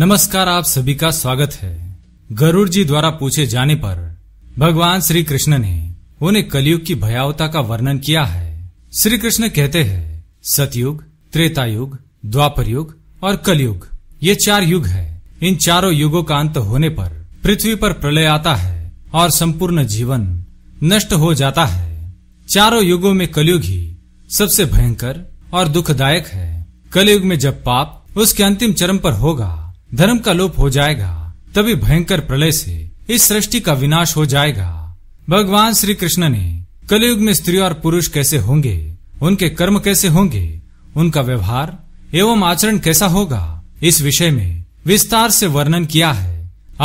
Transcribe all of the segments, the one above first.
नमस्कार आप सभी का स्वागत है गरुड़ जी द्वारा पूछे जाने पर भगवान श्री कृष्ण ने उन्हें कलयुग की भयावता का वर्णन किया है श्री कृष्ण कहते हैं सतयुग त्रेता युग द्वापर युग और कलयुग ये चार युग है इन चारों युगों का अंत होने पर पृथ्वी पर प्रलय आता है और संपूर्ण जीवन नष्ट हो जाता है चारों युगों में कलयुग ही सबसे भयंकर और दुखदायक है कलयुग में जब पाप उसके अंतिम चरम पर होगा धर्म का लोप हो जाएगा तभी भयंकर प्रलय से इस सृष्टि का विनाश हो जाएगा भगवान श्री कृष्ण ने कलयुग में स्त्री और पुरुष कैसे होंगे उनके कर्म कैसे होंगे उनका व्यवहार एवं आचरण कैसा होगा इस विषय में विस्तार से वर्णन किया है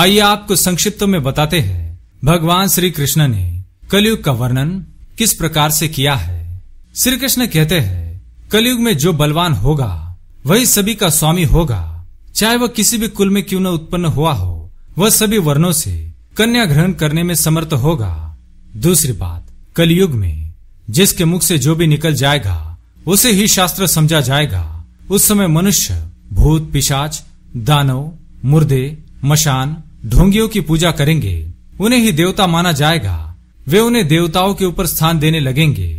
आइए आपको संक्षिप्त में बताते हैं भगवान श्री कृष्ण ने कलयुग का वर्णन किस प्रकार से किया है श्री कृष्ण कहते हैं कलयुग में जो बलवान होगा वही सभी का स्वामी होगा चाहे वह किसी भी कुल में क्यों न उत्पन्न हुआ हो वह सभी वर्णों से कन्या ग्रहण करने में समर्थ होगा दूसरी बात कलयुग में जिसके मुख से जो भी निकल जाएगा उसे ही शास्त्र समझा जाएगा उस समय मनुष्य भूत पिशाच दानव मुर्दे मशान ढोंगियों की पूजा करेंगे उन्हें ही देवता माना जाएगा वे उन्हें देवताओं के ऊपर स्थान देने लगेंगे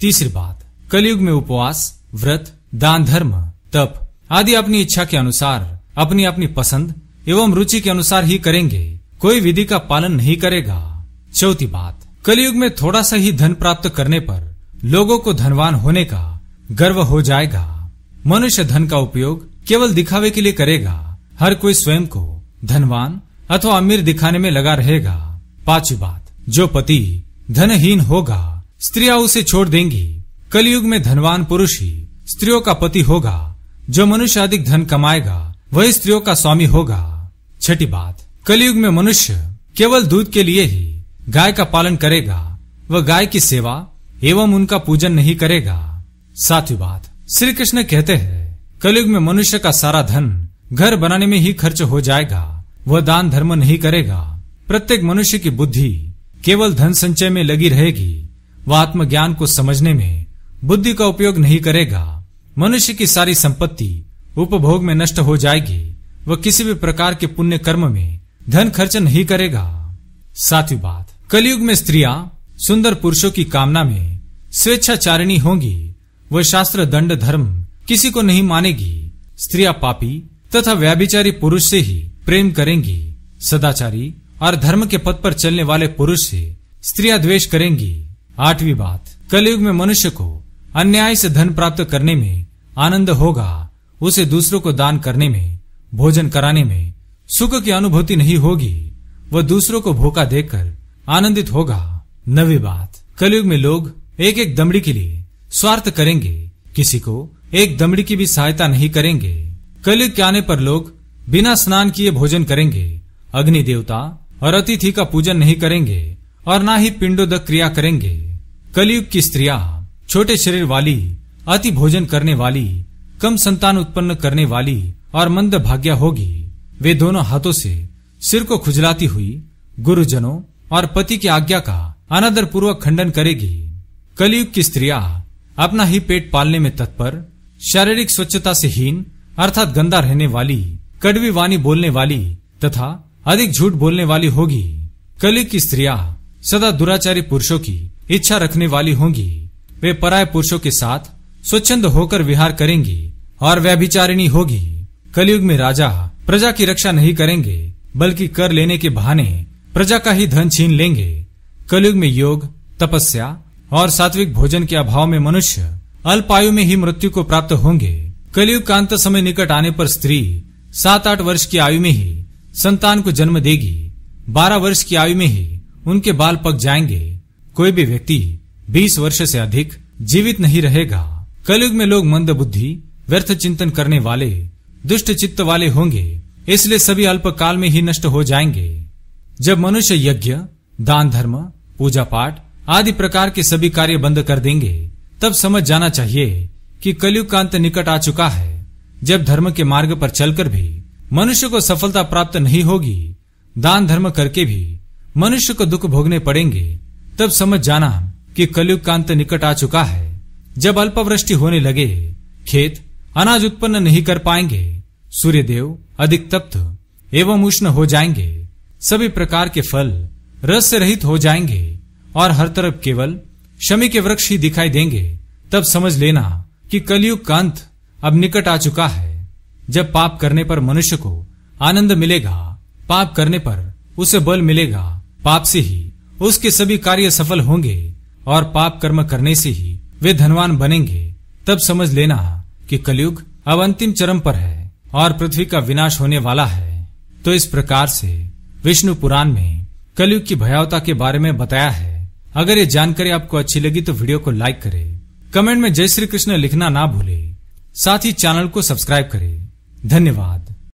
तीसरी बात कलयुग में उपवास व्रत दान धर्म तप आदि अपनी इच्छा के अनुसार अपनी अपनी पसंद एवं रुचि के अनुसार ही करेंगे कोई विधि का पालन नहीं करेगा चौथी बात कलयुग में थोड़ा सा ही धन प्राप्त करने पर लोगों को धनवान होने का गर्व हो जाएगा मनुष्य धन का उपयोग केवल दिखावे के लिए करेगा हर कोई स्वयं को धनवान अथवा अमीर दिखाने में लगा रहेगा पांचवी बात जो पति धनहीन होगा स्त्रियां उसे छोड़ देंगी कलयुग में धनवान पुरुष ही स्त्रियों का पति होगा जो मनुष्य अधिक धन कमाएगा वह स्त्रियों का स्वामी होगा छठी बात कलयुग में मनुष्य केवल दूध के लिए ही गाय का पालन करेगा वह गाय की सेवा एवं उनका पूजन नहीं करेगा सातवीं बात श्री कृष्ण कहते हैं कलयुग में मनुष्य का सारा धन घर बनाने में ही खर्च हो जाएगा वह दान धर्म नहीं करेगा प्रत्येक मनुष्य की बुद्धि केवल धन संचय में लगी रहेगी वह आत्मज्ञान को समझने में बुद्धि का उपयोग नहीं करेगा मनुष्य की सारी संपत्ति उपभोग में नष्ट हो जाएगी वह किसी भी प्रकार के पुण्य कर्म में धन खर्च नहीं करेगा सातवीं बात कलयुग में स्त्रियां सुंदर पुरुषों की कामना में स्वेच्छाचारिणी होंगी वह शास्त्र दंड धर्म किसी को नहीं मानेगी स्त्रियां पापी तथा व्याभिचारी पुरुष से ही प्रेम करेंगी सदाचारी और धर्म के पद पर चलने वाले पुरुष से स्त्रियां द्वेष करेंगी आठवीं बात कलयुग में मनुष्य को अन्याय से धन प्राप्त करने में आनंद होगा उसे दूसरों को दान करने में भोजन कराने में सुख की अनुभूति नहीं होगी वह दूसरों को भूखा देकर आनंदित होगा नवी बात कलयुग में लोग एक एक दमड़ी के लिए स्वार्थ करेंगे किसी को एक दमड़ी की भी सहायता नहीं करेंगे कलयुग के आने पर लोग बिना स्नान किए भोजन करेंगे अग्नि देवता और अतिथि का पूजन नहीं करेंगे और ना ही पिंडोद क्रिया करेंगे कलयुग की स्त्रियां छोटे शरीर वाली अति भोजन करने वाली कम संतान उत्पन्न करने वाली और मंद भाग्या होगी वे दोनों हाथों से सिर को खुजलाती हुई गुरुजनों और पति की आज्ञा का अनादर पूर्वक खंडन करेगी कलयुग की स्त्रियां अपना ही पेट पालने में तत्पर शारीरिक स्वच्छता से हीन अर्थात गंदा रहने वाली कड़वी वाणी बोलने वाली तथा अधिक झूठ बोलने वाली होगी कलयुग की स्त्रियां सदा दुराचारी पुरुषों की इच्छा रखने वाली होंगी वे पराय पुरुषों के साथ स्वच्छंद होकर विहार करेंगी और व्यभिचारिणी होगी कलयुग में राजा प्रजा की रक्षा नहीं करेंगे बल्कि कर लेने के बहाने प्रजा का ही धन छीन लेंगे कलयुग में योग तपस्या और सात्विक भोजन के अभाव में मनुष्य अल्प आयु में ही मृत्यु को प्राप्त होंगे कलयुग का अंत समय निकट आने पर स्त्री सात आठ वर्ष की आयु में ही संतान को जन्म देगी बारह वर्ष की आयु में ही उनके बाल पक जाएंगे कोई भी व्यक्ति बीस वर्ष से अधिक जीवित नहीं रहेगा कलयुग में लोग मंद बुद्धि व्यर्थ चिंतन करने वाले दुष्ट चित्त वाले होंगे इसलिए सभी अल्प काल में ही नष्ट हो जाएंगे जब मनुष्य यज्ञ दान धर्म पूजा पाठ आदि प्रकार के सभी कार्य बंद कर देंगे तब समझ जाना चाहिए कि कलयुग का अंत निकट आ चुका है जब धर्म के मार्ग पर चलकर भी मनुष्य को सफलता प्राप्त नहीं होगी दान धर्म करके भी मनुष्य को दुख भोगने पड़ेंगे तब समझ जाना कि कलयुग का अंत निकट आ चुका है जब अल्पवृष्टि होने लगे खेत अनाज उत्पन्न नहीं कर पाएंगे सूर्यदेव अधिक तप्त एवं उष्ण हो जाएंगे सभी प्रकार के फल रस से रहित हो जाएंगे और हर तरफ केवल शमी के वृक्ष ही दिखाई देंगे तब समझ लेना कि कलयुग का अंत अब निकट आ चुका है जब पाप करने पर मनुष्य को आनंद मिलेगा पाप करने पर उसे बल मिलेगा पाप से ही उसके सभी कार्य सफल होंगे और पाप कर्म करने से ही वे धनवान बनेंगे तब समझ लेना कि कलयुग अब अंतिम चरम पर है और पृथ्वी का विनाश होने वाला है तो इस प्रकार से विष्णु पुराण में कलयुग की भयावता के बारे में बताया है अगर ये जानकारी आपको अच्छी लगी तो वीडियो को लाइक करे कमेंट में जय श्री कृष्ण लिखना ना भूले साथ ही चैनल को सब्सक्राइब करे धन्यवाद